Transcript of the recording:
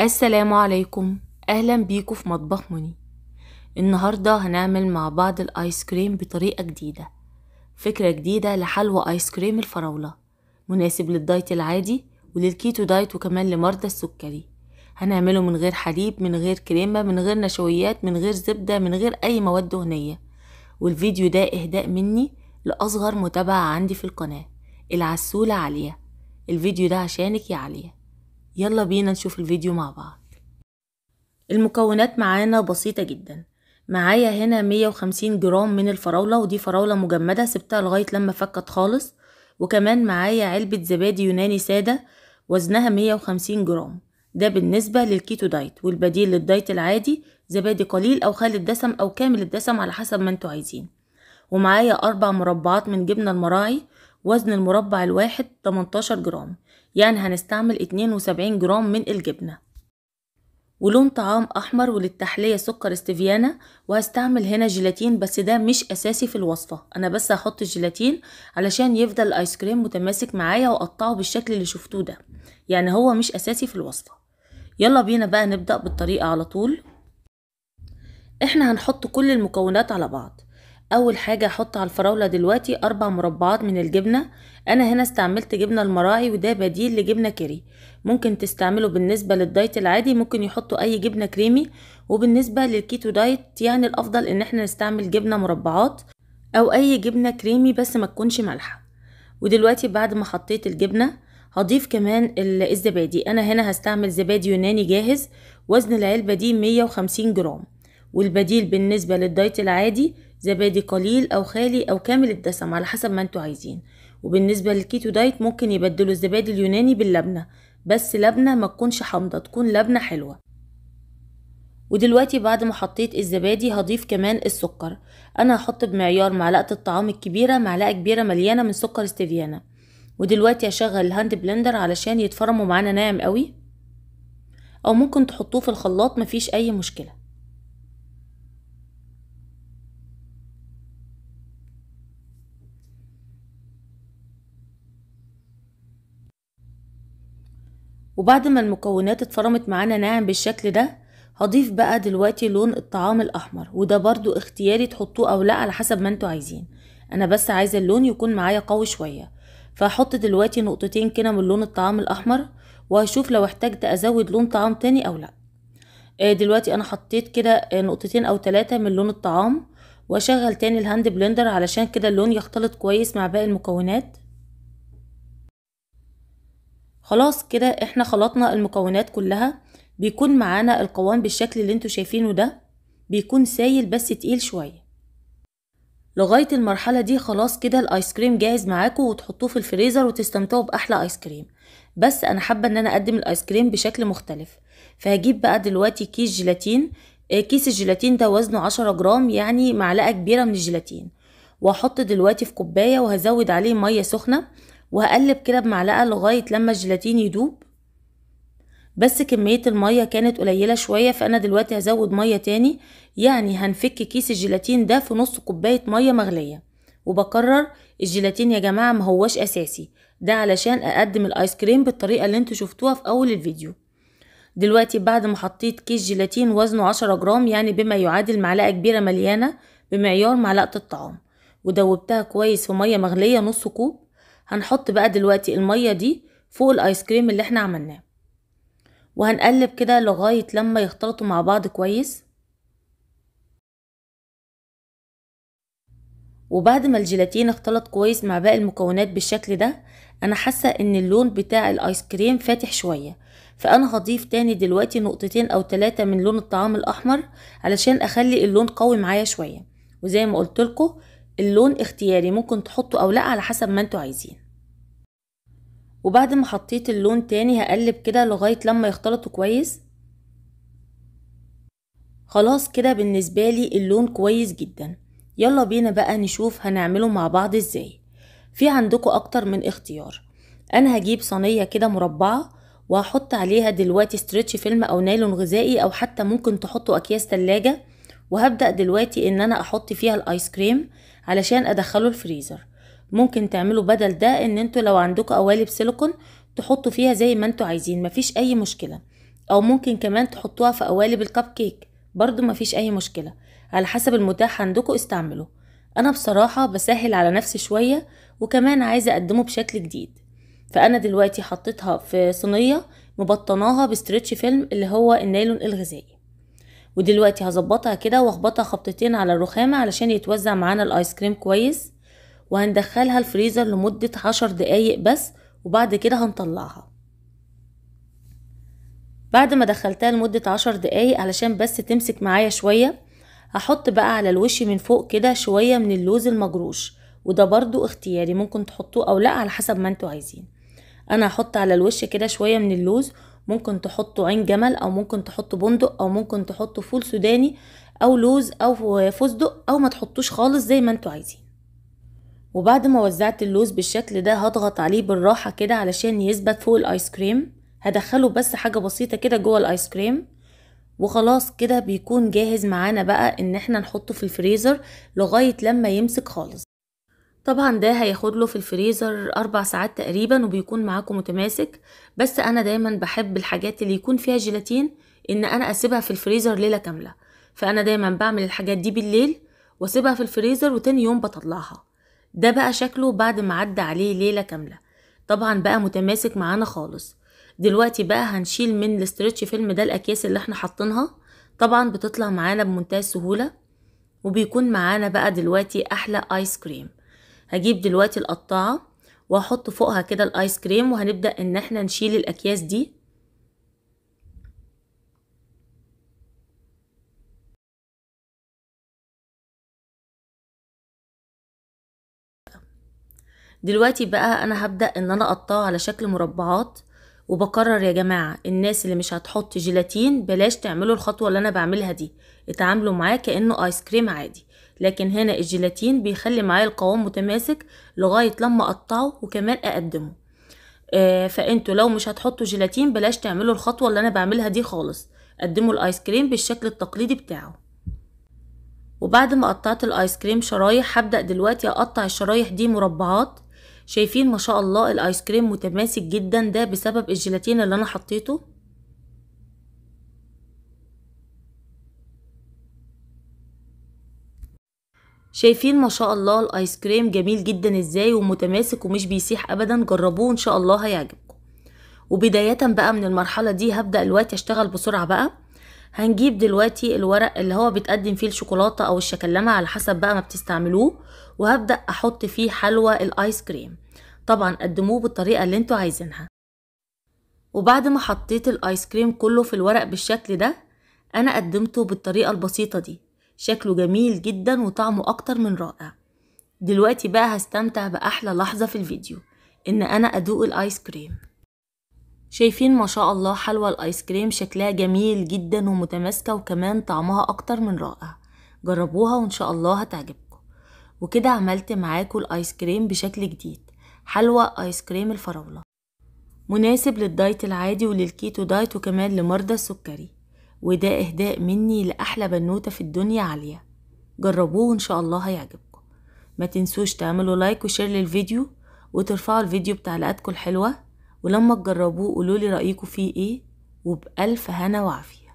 السلام عليكم أهلا بيكم في مطبخ مني النهاردة هنعمل مع بعض الآيس كريم بطريقة جديدة فكرة جديدة لحلوى آيس كريم الفراولة مناسب للدايت العادي وللكيتو دايت وكمان لمرضى السكري هنعمله من غير حليب من غير كريمة من غير نشويات من غير زبدة من غير أي مواد دهنية والفيديو ده إهداء مني لأصغر متابعة عندي في القناة العسولة عالية الفيديو ده عشانك يا عالية يلا بينا نشوف الفيديو مع بعض المكونات معانا بسيطة جدا معايا هنا 150 جرام من الفراولة ودي فراولة مجمدة سبتها لغاية لما فكت خالص وكمان معايا علبة زبادي يوناني سادة وزنها 150 جرام ده بالنسبة للكيتو دايت والبديل للدايت العادي زبادي قليل أو خالي الدسم أو كامل الدسم على حسب ما انتوا عايزين ومعايا أربع مربعات من جبنة المراعي وزن المربع الواحد 18 جرام يعني هنستعمل 72 جرام من الجبنة ولون طعام أحمر وللتحلية سكر استفيانا وهستعمل هنا جيلاتين بس ده مش أساسي في الوصفة أنا بس هحط الجيلاتين علشان يفضل الآيس كريم متماسك معايا وأقطعه بالشكل اللي شفتوه ده يعني هو مش أساسي في الوصفة يلا بينا بقى نبدأ بالطريقة على طول احنا هنحط كل المكونات على بعض اول حاجه احط على الفراوله دلوقتي اربع مربعات من الجبنه انا هنا استعملت جبنه المراعي وده بديل لجبنه كيري ممكن تستعمله بالنسبه للدايت العادي ممكن يحطوا اي جبنه كريمي وبالنسبه للكيتو دايت يعني الافضل ان احنا نستعمل جبنه مربعات او اي جبنه كريمي بس ما تكونش مالحه ودلوقتي بعد ما حطيت الجبنه هضيف كمان الزبادي انا هنا هستعمل زبادي يوناني جاهز وزن العلبه دي 150 جرام والبديل بالنسبه للدايت العادي زبادي قليل أو خالي أو كامل الدسم على حسب ما انتوا عايزين وبالنسبة للكيتو دايت ممكن يبدلوا الزبادي اليوناني باللبنة بس لبنة ما تكونش حامضة تكون لبنة حلوة ودلوقتي بعد ما حطيت الزبادي هضيف كمان السكر انا هحط بمعيار معلقه الطعام الكبيره معلقه كبيره مليانه من سكر استفيانا ودلوقتي هشغل الهاند بلندر علشان يتفرموا معانا ناعم قوي او ممكن تحطوه في الخلاط مفيش اي مشكله وبعد ما المكونات اتفرمت معانا ناعم بالشكل ده هضيف بقى دلوقتي لون الطعام الاحمر وده برضو اختياري تحطوه او لا على حسب ما انتوا عايزين انا بس عايزه اللون يكون معايا قوي شويه فهحط دلوقتي نقطتين كده من لون الطعام الاحمر وهشوف لو احتجت ازود لون طعام تاني او لا آه، دلوقتي انا حطيت كده آه، نقطتين او ثلاثة من لون الطعام واشغل تاني الهاند بلندر علشان كده اللون يختلط كويس مع باقي المكونات خلاص كده احنا خلطنا المكونات كلها بيكون معانا القوام بالشكل اللي انتوا شايفينه ده بيكون سايل بس تقيل شوية لغاية المرحلة دي خلاص كده الايس كريم جاهز معاكم وتحطوه في الفريزر وتستمتعوا بأحلى ايس كريم بس انا حابة ان انا اقدم الايس كريم بشكل مختلف فهجيب بقى دلوقتي كيس جيلاتين آه، كيس الجيلاتين ده وزنه عشرة جرام يعني معلقة كبيرة من الجيلاتين وهحط دلوقتي في كوباية وهزود عليه مية سخنة وهقلب كده بمعلقة لغاية لما الجيلاتين يدوب بس كمية المية كانت قليلة شوية فأنا دلوقتي هزود مية تاني يعني هنفك كيس الجيلاتين ده في نص كوباية مية مغلية وبكرر الجيلاتين يا جماعة ما هوش أساسي ده علشان أقدم الآيس كريم بالطريقة اللي انتوا شفتوها في أول الفيديو دلوقتي بعد ما حطيت كيس جيلاتين وزنه عشرة جرام يعني بما يعادل معلقة كبيرة مليانة بمعيار معلقة الطعام ودوبتها كويس في مية مغلية نص كوب هنحط بقى دلوقتي المية دي فوق الايس كريم اللي احنا عملناه وهنقلب كده لغاية لما يختلطوا مع بعض كويس وبعد ما الجيلاتين اختلط كويس مع باقي المكونات بالشكل ده انا حاسة ان اللون بتاع الايس كريم فاتح شوية فانا هضيف تاني دلوقتي نقطتين او تلاتة من لون الطعام الاحمر علشان اخلي اللون قوي معايا شوية وزي ما قلتلكوا اللون اختياري ممكن تحطه او لا على حسب ما انتوا عايزين وبعد ما حطيت اللون تاني هقلب كده لغاية لما يختلطوا كويس خلاص كده بالنسبة لي اللون كويس جدا يلا بينا بقى نشوف هنعمله مع بعض ازاي في عندكم اكتر من اختيار انا هجيب صينية كده مربعة وهحط عليها دلوقتي ستريتش فيلم او نايلون غذائي او حتى ممكن تحطوا اكياس تلاجة وهبدأ دلوقتي ان انا احط فيها الايس كريم علشان ادخله الفريزر ممكن تعملوا بدل ده ان انتوا لو عندكم قوالب سيليكون تحطوا فيها زي ما انتوا عايزين مفيش اي مشكله او ممكن كمان تحطوها في قوالب الكب كيك برضو مفيش اي مشكله على حسب المتاح عندكم استعملوا انا بصراحه بسهل على نفسي شويه وكمان عايزه اقدمه بشكل جديد فانا دلوقتي حطيتها في صينيه مبطناها بستريتش فيلم اللي هو النايلون الغذائي ودلوقتي هظبطها كده واخبطها خبطتين على الرخامه علشان يتوزع معانا الايس كريم كويس وهندخلها الفريزر لمدة عشر دقايق بس وبعد كده هنطلعها بعد ما دخلتها لمدة عشر دقايق علشان بس تمسك معايا شوية هحط بقى على الوش من فوق كده شوية من اللوز المجروش وده برضو اختياري ممكن تحطوه او لا على حسب ما انتوا عايزين انا هحط على الوش كده شوية من اللوز ممكن تحطوا عين جمل او ممكن تحطوا بندق او ممكن تحطوا فول سوداني او لوز او فستق او ما تحطوش خالص زي ما انتوا عايزين وبعد ما وزعت اللوز بالشكل ده هضغط عليه بالراحة كده علشان يثبت فوق الايس كريم هدخله بس حاجة بسيطة كده جوه الايس كريم وخلاص كده بيكون جاهز معانا بقى ان احنا نحطه في الفريزر لغاية لما يمسك خالص طبعا ده هياخد له في الفريزر اربع ساعات تقريبا وبيكون معاكم متماسك بس انا دايما بحب الحاجات اللي يكون فيها جيلاتين ان انا اسيبها في الفريزر ليلة كاملة فانا دايما بعمل الحاجات دي بالليل واسيبها في الفريزر وتاني يوم بطلعها ده بقى شكله بعد ما عدى عليه ليلة كاملة طبعا بقى متماسك معانا خالص دلوقتي بقى هنشيل من الاسترتش فيلم ده الأكياس اللي احنا حاطينها طبعا بتطلع معانا بمنتهى السهولة وبيكون معانا بقى دلوقتي أحلى آيس كريم هجيب دلوقتي القطاعة وهحط فوقها كده الآيس كريم وهنبدأ إن احنا نشيل الأكياس دي دلوقتي بقى انا هبدأ ان انا اقطعه على شكل مربعات وبقرر يا جماعة الناس اللي مش هتحط جيلاتين بلاش تعملوا الخطوة اللي انا بعملها دي اتعاملوا معاه كأنه ايس كريم عادي لكن هنا الجيلاتين بيخلي معايا القوام متماسك لغاية لما اقطعه وكمان اقدمه آه فانتوا لو مش هتحطوا جيلاتين بلاش تعملوا الخطوة اللي انا بعملها دي خالص قدموا الايس كريم بالشكل التقليدي بتاعه وبعد ما قطعت الايس كريم شرايح هبدأ دلوقتي اقطع الشرايح دي مربعات شايفين ما شاء الله الايس كريم متماسك جدا ده بسبب الجيلاتين اللي انا حطيته شايفين ما شاء الله الايس كريم جميل جدا ازاي ومتماسك ومش بيسيح ابدا جربوه ان شاء الله هيعجبكم وبداية بقى من المرحلة دي هبدأ الوقت اشتغل بسرعة بقى هنجيب دلوقتي الورق اللي هو بيتقدم فيه الشوكولاتة أو الشكلمة على حسب بقى ما بتستعملوه وهبدأ أحط فيه حلوى الآيس كريم طبعا قدموه بالطريقة اللي انتوا عايزينها وبعد ما حطيت الآيس كريم كله في الورق بالشكل ده أنا قدمته بالطريقة البسيطة دي شكله جميل جدا وطعمه أكتر من رائع دلوقتي بقى هستمتع بأحلى لحظة في الفيديو إن أنا أدوق الآيس كريم شايفين ما شاء الله حلوى الايس كريم شكلها جميل جدا ومتماسكه وكمان طعمها اكتر من رائع جربوها وان شاء الله هتعجبكم وكده عملت معاكم الايس كريم بشكل جديد حلوى ايس كريم الفراوله مناسب للدايت العادي وللكيتو دايت وكمان لمرضى السكري وده اهداء مني لاحلى بنوته في الدنيا عاليه جربوه وان شاء الله هيعجبكم ما تنسوش تعملوا لايك وشير للفيديو وترفعوا الفيديو بتعليقاتكم الحلوه ولما تجربوه قولولي رأيكم فيه ايه وبألف هنا وعافية